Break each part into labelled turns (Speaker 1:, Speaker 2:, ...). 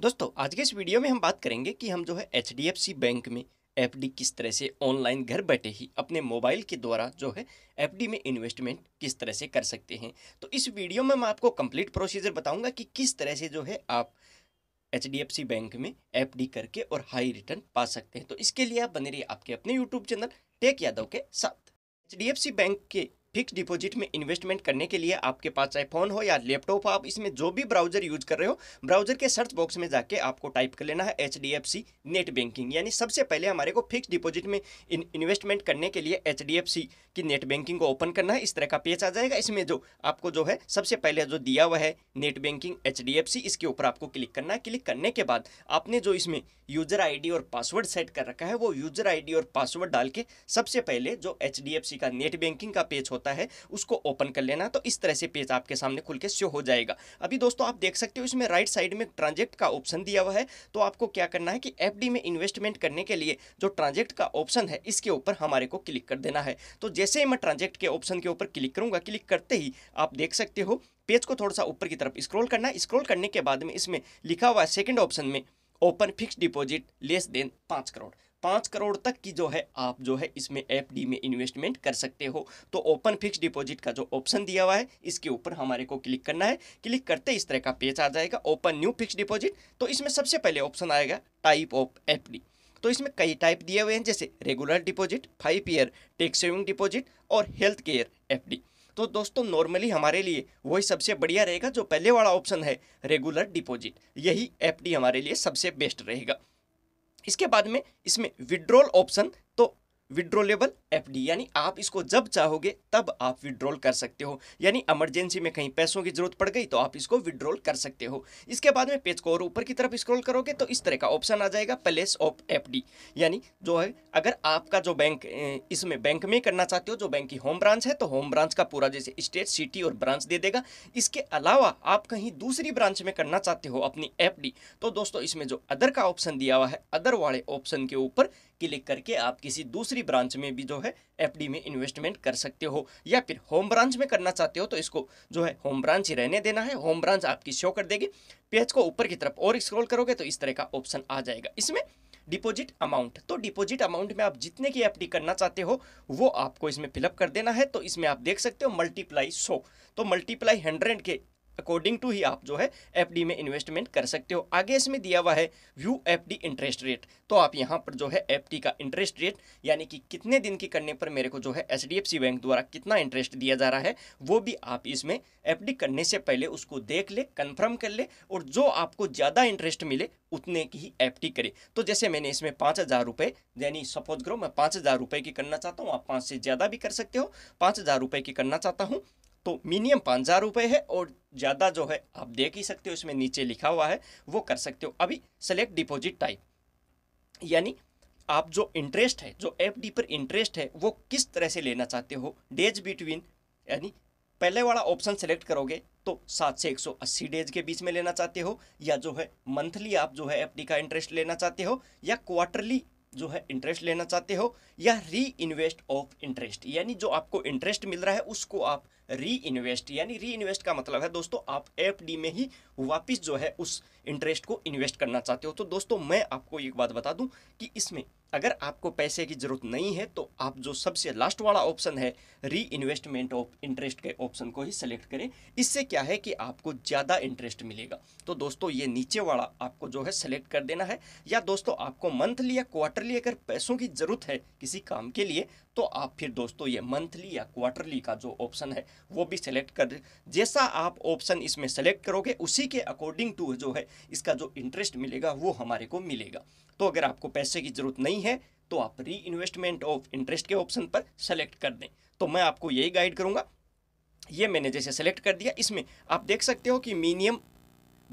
Speaker 1: दोस्तों आज के इस वीडियो में हम बात करेंगे कि हम जो है एच बैंक में एफ किस तरह से ऑनलाइन घर बैठे ही अपने मोबाइल के द्वारा जो है एफ में इन्वेस्टमेंट किस तरह से कर सकते हैं तो इस वीडियो में मैं आपको कंप्लीट प्रोसीजर बताऊंगा कि किस तरह से जो है आप एच बैंक में एफ करके और हाई रिटर्न पा सकते हैं तो इसके लिए आप बने रहिए आपके अपने यूट्यूब चैनल टेक यादव के साथ एच बैंक के फिक्स डिपॉजिट में इन्वेस्टमेंट करने के लिए आपके पास चाहे फोन हो या लैपटॉप हो आप इसमें जो भी ब्राउजर यूज कर रहे हो ब्राउजर के सर्च बॉक्स में जाके आपको टाइप कर लेना है H D F C net banking यानी सबसे पहले हमारे को फिक्स डिपॉजिट में इन्वेस्टमेंट करने के लिए एच डी एफ सी की नेट बैंकिंग को ओपन करना है इस तरह का पेज आ जाएगा इसमें जो आपको जो है सबसे पहले जो दिया हुआ है net banking H D F C इसके ऊपर आपको क्लिक करना है क्लिक करने के बाद आपने जो इसमें यूजर आई डी और पासवर्ड सेट कर रखा है वो यूजर आई डी और पासवर्ड डाल के सबसे पहले जो एच डी एफ सी का नेट बैंकिंग का पेज होता होता है उसको ओपन कर लेना तो इस तरह से पेज आपके सामने खुल के शो हो जाएगा अभी दोस्तों आप देख सकते हो इसमें राइट साइड में ट्रांजेक्ट का ऑप्शन दिया हुआ है तो आपको क्या करना है कि एफ में इन्वेस्टमेंट करने के लिए जो ट्रांजेक्ट का ऑप्शन है इसके ऊपर हमारे को क्लिक कर देना है तो जैसे ही मैं ट्रांजेक्ट के ऑप्शन के ऊपर क्लिक करूंगा क्लिक करते ही आप देख सकते हो पेज को थोड़ा सा ऊपर की तरफ स्क्रॉल करना स्क्रॉल करने के बाद में इसमें लिखा हुआ है सेकेंड ऑप्शन में open fix deposit less than पाँच करोड़ पाँच करोड़ तक की जो है आप जो है इसमें एफ डी में इन्वेस्टमेंट कर सकते हो तो ओपन फिक्स डिपॉजिट का जो ऑप्शन दिया हुआ है इसके ऊपर हमारे को क्लिक करना है क्लिक करते इस तरह का पेज आ जाएगा ओपन न्यू फिक्स डिपॉजिट तो इसमें सबसे पहले ऑप्शन आएगा टाइप ऑफ एफ डी तो इसमें कई टाइप दिए हुए हैं जैसे regular deposit five year tax saving deposit और हेल्थ केयर एफ तो दोस्तों नॉर्मली हमारे लिए वही सबसे बढ़िया रहेगा जो पहले वाला ऑप्शन है रेगुलर डिपॉजिट यही एफ हमारे लिए सबसे बेस्ट रहेगा इसके बाद में इसमें विड्रॉल ऑप्शन विड्रोलेबल एफ यानी आप इसको जब चाहोगे तब आप विड्रॉल कर सकते हो यानी इमरजेंसी में कहीं पैसों की जरूरत पड़ गई तो आप इसको विड्रॉल कर सकते हो इसके बाद में पेज को और ऊपर की तरफ स्क्रॉल करोगे तो इस तरह का ऑप्शन आ जाएगा प्लेस ऑफ एफ यानी जो है अगर आपका जो बैंक इसमें बैंक में करना चाहते हो जो बैंक की होम ब्रांच है तो होम ब्रांच का पूरा जैसे स्टेट सिटी और ब्रांच दे देगा इसके अलावा आप कहीं दूसरी ब्रांच में करना चाहते हो अपनी एफ तो दोस्तों इसमें जो अदर का ऑप्शन दिया हुआ है अदर वाले ऑप्शन के ऊपर क्लिक करके आप किसी दूसरी ब्रांच में भी जो है एफडी में इन्वेस्टमेंट कर सकते हो या फिर होम ब्रांच में करना चाहते हो तो इसको जो है होम ब्रांच ही रहने देना है होम ब्रांच आपकी शो कर देगी पेज को ऊपर की तरफ और स्क्रॉल करोगे तो इस तरह का ऑप्शन आ जाएगा इसमें डिपॉजिट अमाउंट तो डिपॉजिट अमाउंट में आप जितने की एफ करना चाहते हो वो आपको इसमें फिलअप कर देना है तो इसमें आप देख सकते हो मल्टीप्लाई सो तो मल्टीप्लाई हंड्रेड के अकॉर्डिंग टू ही आप जो है एफडी में इन्वेस्टमेंट कर सकते हो आगे इसमें दिया हुआ है व्यू एफडी इंटरेस्ट रेट तो आप यहाँ पर जो है एफडी का इंटरेस्ट रेट यानी कि कितने दिन की करने पर मेरे को जो है एचडीएफसी बैंक द्वारा कितना इंटरेस्ट दिया जा रहा है वो भी आप इसमें एफडी करने से पहले उसको देख ले कन्फर्म कर ले और जो आपको ज़्यादा इंटरेस्ट मिले उतने की ही एफ करे तो जैसे मैंने इसमें पाँच हज़ार रुपये यानी सपोज करो मैं पाँच हज़ार रुपये की करना चाहता हूँ आप पाँच से ज़्यादा भी कर सकते हो पाँच हज़ार रुपये की करना चाहता हूँ तो मिनिमम पाँच हज़ार रुपये है और ज़्यादा जो है आप देख ही सकते हो इसमें नीचे लिखा हुआ है वो कर सकते हो अभी सेलेक्ट डिपॉजिट टाइप यानी आप जो इंटरेस्ट है जो एफ पर इंटरेस्ट है वो किस तरह से लेना चाहते हो डेज बिटवीन यानी पहले वाला ऑप्शन सेलेक्ट करोगे तो सात से एक सौ अस्सी डेज के बीच में लेना चाहते हो या जो है मंथली आप जो है एफ का इंटरेस्ट लेना चाहते हो या क्वार्टरली जो है इंटरेस्ट लेना चाहते हो या री इन्वेस्ट ऑफ इंटरेस्ट यानी जो आपको इंटरेस्ट मिल रहा है उसको आप री इन्वेस्ट यानी री इन्वेस्ट का मतलब है दोस्तों आप एफ डी में ही वापस जो है उस इंटरेस्ट को इन्वेस्ट करना चाहते हो तो दोस्तों मैं आपको एक बात बता दूं कि इसमें अगर आपको पैसे की ज़रूरत नहीं है तो आप जो सबसे लास्ट वाला ऑप्शन है री इन्वेस्टमेंट ऑफ इंटरेस्ट के ऑप्शन को ही सेलेक्ट करें इससे क्या है कि आपको ज़्यादा इंटरेस्ट मिलेगा तो दोस्तों ये नीचे वाला आपको जो है सेलेक्ट कर देना है या दोस्तों आपको मंथली या क्वार्टरली अगर पैसों की ज़रूरत है किसी काम के लिए तो आप फिर दोस्तों ये मंथली या क्वार्टरली का जो ऑप्शन है वो भी सेलेक्ट कर जैसा आप ऑप्शन इसमें सेलेक्ट करोगे उसी के अकॉर्डिंग टू जो है इसका जो इंटरेस्ट मिलेगा वो हमारे को मिलेगा तो अगर आपको पैसे की ज़रूरत नहीं है तो आप री इन्वेस्टमेंट ऑफ इंटरेस्ट के ऑप्शन पर सेलेक्ट कर दें तो मैं आपको यही गाइड करूँगा ये मैंने जैसे सेलेक्ट कर दिया इसमें आप देख सकते हो कि मिनियम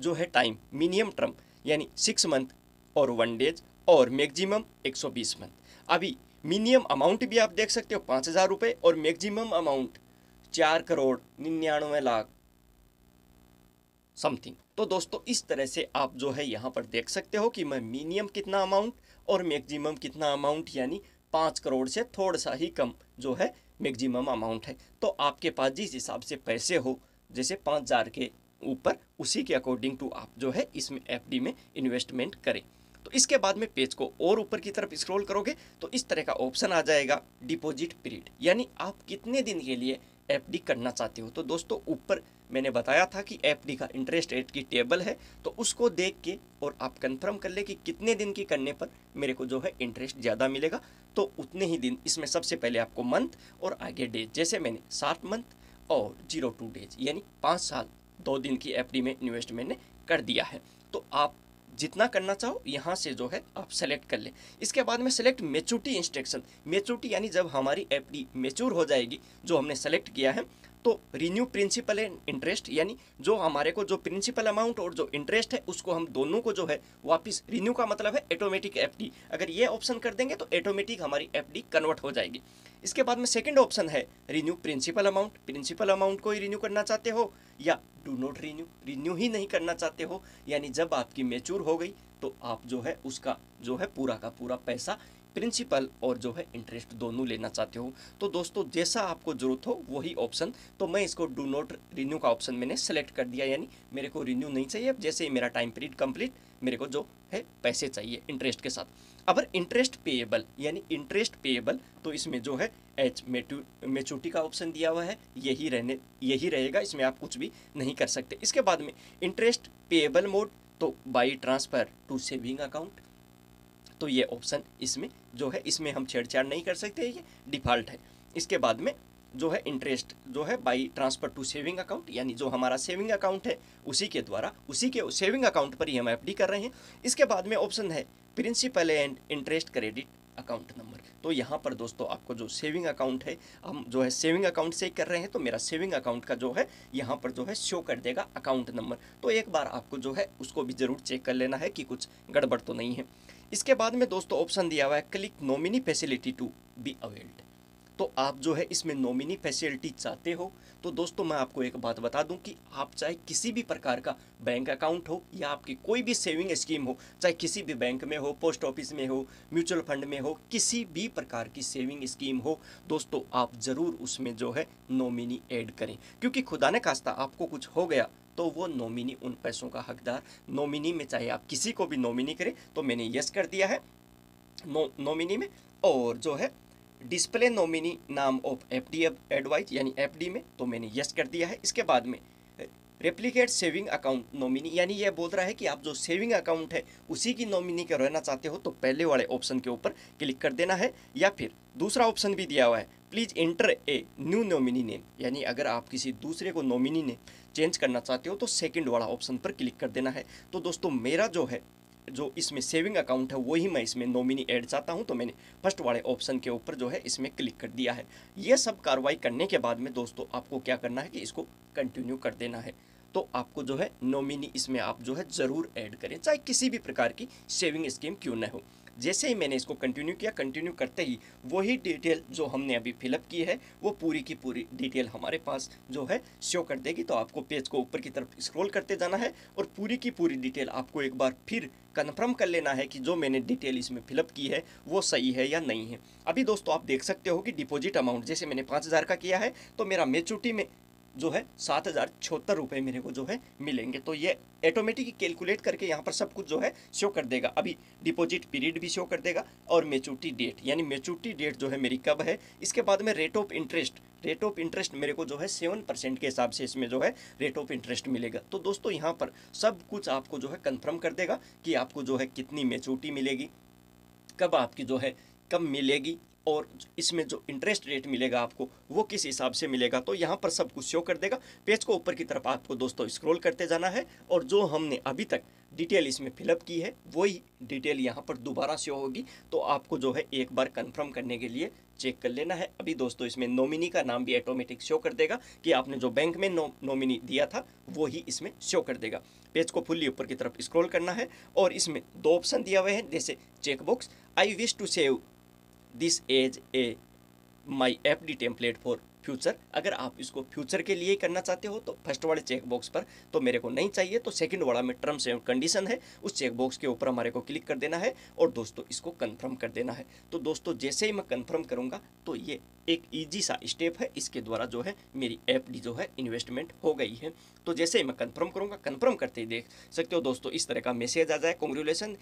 Speaker 1: जो है टाइम मिनियम टर्म यानी सिक्स मंथ और वन डेज और मैक्सिमम 120 मंथ अभी मिनिमम अमाउंट भी आप देख सकते हो पाँच हज़ार रुपये और मैक्सिमम अमाउंट चार करोड़ निन्यानवे लाख समथिंग तो दोस्तों इस तरह से आप जो है यहाँ पर देख सकते हो कि मैं मिनिमम कितना अमाउंट और मैक्सिमम कितना अमाउंट यानी पाँच करोड़ से थोड़ा सा ही कम जो है मैक्सिमम अमाउंट है तो आपके पास जिस हिसाब से पैसे हो जैसे पाँच हज़ार के ऊपर उसी के अकॉर्डिंग टू आप जो है इसमें एफ में इन्वेस्टमेंट करें तो इसके बाद में पेज को और ऊपर की तरफ स्क्रॉल करोगे तो इस तरह का ऑप्शन आ जाएगा डिपॉजिट पीरियड यानी आप कितने दिन के लिए एफडी करना चाहते हो तो दोस्तों ऊपर मैंने बताया था कि एफडी का इंटरेस्ट रेट की टेबल है तो उसको देख के और आप कंफर्म कर ले कि कितने दिन की करने पर मेरे को जो है इंटरेस्ट ज़्यादा मिलेगा तो उतने ही दिन इसमें सबसे पहले आपको मंथ और आगे डेज जैसे मैंने सात मंथ और जीरो टू डेज यानी पाँच साल दो दिन की एफ में इन्वेस्ट मैंने कर दिया है तो आप जितना करना चाहो यहाँ से जो है आप सेलेक्ट कर लें इसके बाद में सेलेक्ट मेच्योरिटी इंस्ट्रक्शन मेच्योरिटी यानी जब हमारी एफ मेच्योर हो जाएगी जो हमने सेलेक्ट किया है तो रिन्यू प्रिंसिपल एंड इंटरेस्ट यानी जो हमारे को जो प्रिंसिपल अमाउंट और जो इंटरेस्ट है उसको हम दोनों को जो है वापस रिन्यू का मतलब है ऑटोमेटिक एफडी अगर ये ऑप्शन कर देंगे तो ऑटोमेटिक हमारी एफडी कन्वर्ट हो जाएगी इसके बाद में सेकेंड ऑप्शन है renew principal amount principal amount को ही रिन्यू करना चाहते हो या डू नॉट रिन्यू रिन्यू ही नहीं करना चाहते हो यानी जब आपकी मेच्योर हो गई तो आप जो है उसका जो है पूरा का पूरा पैसा प्रिंसिपल और जो है इंटरेस्ट दोनों लेना चाहते हो तो दोस्तों जैसा आपको ज़रूरत हो वही ऑप्शन तो मैं इसको डू नॉट रिन्यू का ऑप्शन मैंने सेलेक्ट कर दिया यानी मेरे को रिन्यू नहीं चाहिए जैसे ही मेरा टाइम पीरियड कंप्लीट मेरे को जो है पैसे चाहिए इंटरेस्ट के साथ अगर इंटरेस्ट पेएबल यानी इंटरेस्ट पेएबल तो इसमें जो है एच मेच्योरिटी का ऑप्शन दिया हुआ है यही रहने यही रहेगा इसमें आप कुछ भी नहीं कर सकते इसके बाद में इंटरेस्ट पेएबल मोड तो by transfer to saving account तो ये ऑप्शन इसमें जो है इसमें हम छेड़छाड़ नहीं कर सकते ये डिफ़ॉल्ट है इसके बाद में जो है इंटरेस्ट जो है by transfer to saving account यानी जो हमारा सेविंग अकाउंट है उसी के द्वारा उसी के सेविंग अकाउंट पर ही हम एफ कर रहे हैं इसके बाद में ऑप्शन है principal and interest credit account number तो यहाँ पर दोस्तों आपको जो सेविंग अकाउंट है हम जो है सेविंग अकाउंट से कर रहे हैं तो मेरा सेविंग अकाउंट का जो है यहाँ पर जो है शो कर देगा अकाउंट नंबर तो एक बार आपको जो है उसको भी ज़रूर चेक कर लेना है कि कुछ गड़बड़ तो नहीं है इसके बाद में दोस्तों ऑप्शन दिया हुआ है click nominee facility to be availed तो आप जो है इसमें नॉमिनी फैसिलिटी चाहते हो तो दोस्तों मैं आपको एक बात बता दूं कि आप चाहे किसी भी प्रकार का बैंक अकाउंट हो या आपकी कोई भी सेविंग स्कीम हो चाहे किसी भी बैंक में हो पोस्ट ऑफिस में हो म्यूचुअल फंड में हो किसी भी प्रकार की सेविंग स्कीम हो दोस्तों आप ज़रूर उसमें जो है नॉमिनी ऐड करें क्योंकि खुदा ने खास्ता आपको कुछ हो गया तो वो नॉमिनी उन पैसों का हकदार नॉमिनी में चाहे आप किसी को भी नॉमिनी करें तो मैंने यस कर दिया है नो नॉमिनी में और जो है डिस्प्ले नॉमिनी नाम ऑफ एफ डी एडवाइज यानी एफ में तो मैंने यस कर दिया है इसके बाद में रेप्लीकेट सेविंग अकाउंट नॉमिनी यानी यह बोल रहा है कि आप जो सेविंग अकाउंट है उसी की नॉमिनी का रहना चाहते हो तो पहले वाले ऑप्शन के ऊपर क्लिक कर देना है या फिर दूसरा ऑप्शन भी दिया हुआ है please enter a new nominee name यानी अगर आप किसी दूसरे को नॉमिनी ने चेंज करना चाहते हो तो सेकंड वाला ऑप्शन पर क्लिक कर देना है तो दोस्तों मेरा जो है जो इसमें सेविंग अकाउंट है वही मैं इसमें नॉमिनी ऐड चाहता हूं तो मैंने फर्स्ट वाले ऑप्शन के ऊपर जो है इसमें क्लिक कर दिया है ये सब कार्रवाई करने के बाद में दोस्तों आपको क्या करना है कि इसको कंटिन्यू कर देना है तो आपको जो है नॉमिनी इसमें आप जो है ज़रूर ऐड करें चाहे किसी भी प्रकार की सेविंग स्कीम क्यों न हो जैसे ही मैंने इसको कंटिन्यू किया कंटिन्यू करते ही वही डिटेल जो हमने अभी फिलअप की है वो पूरी की पूरी डिटेल हमारे पास जो है शो कर देगी तो आपको पेज को ऊपर की तरफ स्क्रॉल करते जाना है और पूरी की पूरी डिटेल आपको एक बार फिर कन्फर्म कर लेना है कि जो मैंने डिटेल इसमें फिलअप की है वो सही है या नहीं है अभी दोस्तों आप देख सकते हो कि डिपॉजिट अमाउंट जैसे मैंने पाँच हज़ार का किया है तो मेरा मेच्यूटी में जो है सात हज़ार छोहत्तर रुपये मेरे को जो है मिलेंगे तो ये ऑटोमेटिक कैलकुलेट करके यहाँ पर सब कुछ जो है शो कर देगा अभी डिपॉजिट पीरियड भी शो कर देगा और मेच्योरिटी डेट यानी मेच्योरिटी डेट जो है मेरी कब है इसके बाद में rate of interest rate of interest मेरे को जो है सेवन परसेंट के हिसाब से इसमें जो है रेट ऑफ इंटरेस्ट मिलेगा तो दोस्तों यहाँ पर सब कुछ आपको जो है कन्फर्म कर देगा कि आपको जो है कितनी मेच्योरिटी मिलेगी कब आपकी जो है कब मिलेगी और इसमें जो इंटरेस्ट रेट मिलेगा आपको वो किस हिसाब से मिलेगा तो यहाँ पर सब कुछ शो कर देगा पेज को ऊपर की तरफ आपको दोस्तों स्क्रॉल करते जाना है और जो हमने अभी तक डिटेल इसमें फिलअप की है वही डिटेल यहाँ पर दोबारा शो होगी तो आपको जो है एक बार कन्फर्म करने के लिए चेक कर लेना है अभी दोस्तों इसमें नॉमिनी का नाम भी ऑटोमेटिक शो कर देगा कि आपने जो बैंक में नॉमिनी दिया था वो ही इसमें शो कर देगा पेज को फुल्ली ऊपर की तरफ स्क्रॉल करना है और इसमें दो ऑप्शन दिया हुए हैं जैसे checkbox I wish to save this as a my F D template for future अगर आप इसको फ्यूचर के लिए करना चाहते हो तो फर्स्ट वाले चेक बॉक्स पर तो मेरे को नहीं चाहिए तो सेकंड वाला में टर्म्स एंड कंडीशन है उस चेक बॉक्स के ऊपर हमारे को क्लिक कर देना है और दोस्तों इसको कंफर्म कर देना है तो दोस्तों जैसे ही मैं कंफर्म करूंगा तो ये एक ईजी सा स्टेप है इसके द्वारा जो है मेरी एफ डी जो है इन्वेस्टमेंट हो गई है तो जैसे ही मैं कन्फर्म करूँगा कन्फर्म करते ही देख सकते हो दोस्तों इस तरह का मैसेज आ जाए congratulation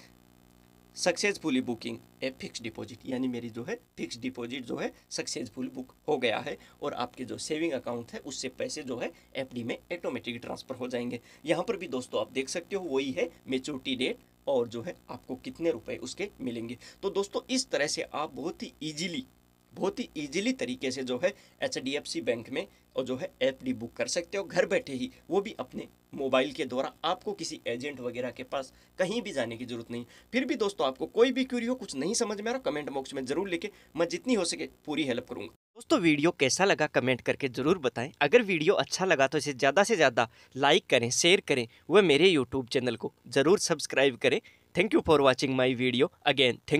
Speaker 1: successfully booking a fix deposit यानी मेरी जो है फिक्स डिपॉजिट जो है सक्सेसफुल बुक हो गया है और आपके जो सेविंग अकाउंट है उससे पैसे जो है एफडी में ऑटोमेटिक ट्रांसफर हो जाएंगे यहाँ पर भी दोस्तों आप देख सकते हो वही है मेच्योरिटी डेट और जो है आपको कितने रुपए उसके मिलेंगे तो दोस्तों इस तरह से आप बहुत ही ईजिली बहुत ही ईजिली तरीके से जो है एच बैंक में और जो है ऐप डी बुक कर सकते हो घर बैठे ही वो भी अपने मोबाइल के द्वारा आपको किसी एजेंट वगैरह के पास कहीं भी जाने की जरूरत नहीं फिर भी दोस्तों आपको कोई भी क्यूरी हो कुछ नहीं समझ में आ रहा कमेंट बॉक्स में जरूर लेके मैं जितनी हो सके पूरी हेल्प करूंगा दोस्तों वीडियो कैसा लगा कमेंट करके ज़रूर बताएं अगर वीडियो अच्छा लगा तो इसे ज़्यादा से ज़्यादा लाइक करें शेयर करें वह मेरे यूट्यूब चैनल को ज़रूर सब्सक्राइब करें thank you for watching my video again thank